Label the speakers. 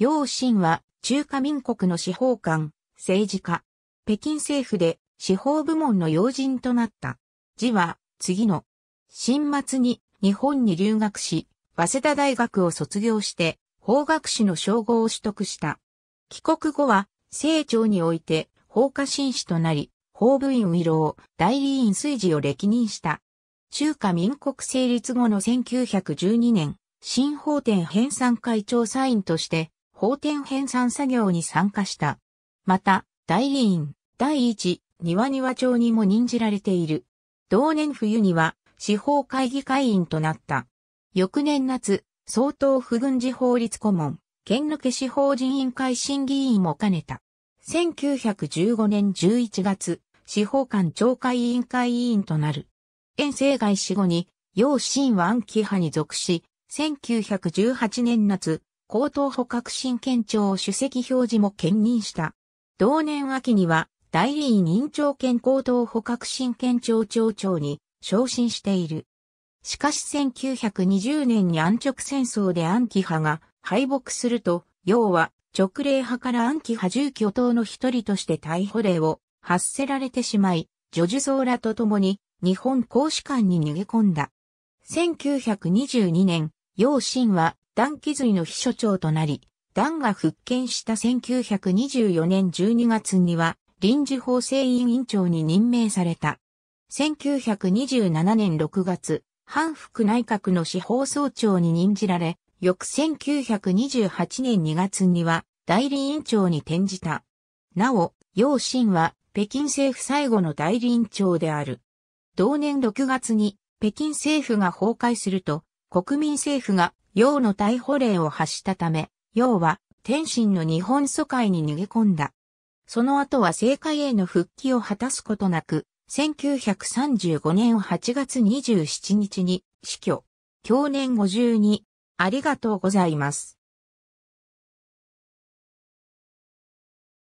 Speaker 1: 楊真は中華民国の司法官、政治家、北京政府で司法部門の要人となった。字は次の新末に日本に留学し、早稲田大学を卒業して法学士の称号を取得した。帰国後は清朝において法科紳士となり、法部員慰労、代理員水事を歴任した。中華民国成立後の1912年、新法典編纂会長サインとして法典編纂作業に参加した。また、代理院、第一、庭庭町にも任じられている。同年冬には、司法会議会員となった。翌年夏、総統府軍事法律顧問、県抜け司法人員会審議員も兼ねた。1915年11月、司法官懲戒委員会委員となる。遠征外死後に、楊新湾規派に属し、1918年夏、高等捕獲神検庁主席表示も兼任した。同年秋には、代理委任長兼高等捕獲神検庁長長に昇進している。しかし1920年に安直戦争で安記派が敗北すると、要は直令派から安記派住居党の一人として逮捕令を発せられてしまい、女ョ僧らと共に日本公使館に逃げ込んだ。1922年、陽信は団気髄の秘書長となり、団が復権した1924年12月には、臨時法制委員長に任命された。1927年6月、反復内閣の司法総長に任じられ、翌1928年2月には代理委員長に転じた。なお、楊信は北京政府最後の代理委員長である。同年6月に北京政府が崩壊すると、国民政府が陽の逮捕令を発したため、陽は天津の日本疎開に逃げ込んだ。その後は政界への復帰を果たすことなく、1935年8月27日に死去。去年52。ありがとうございます。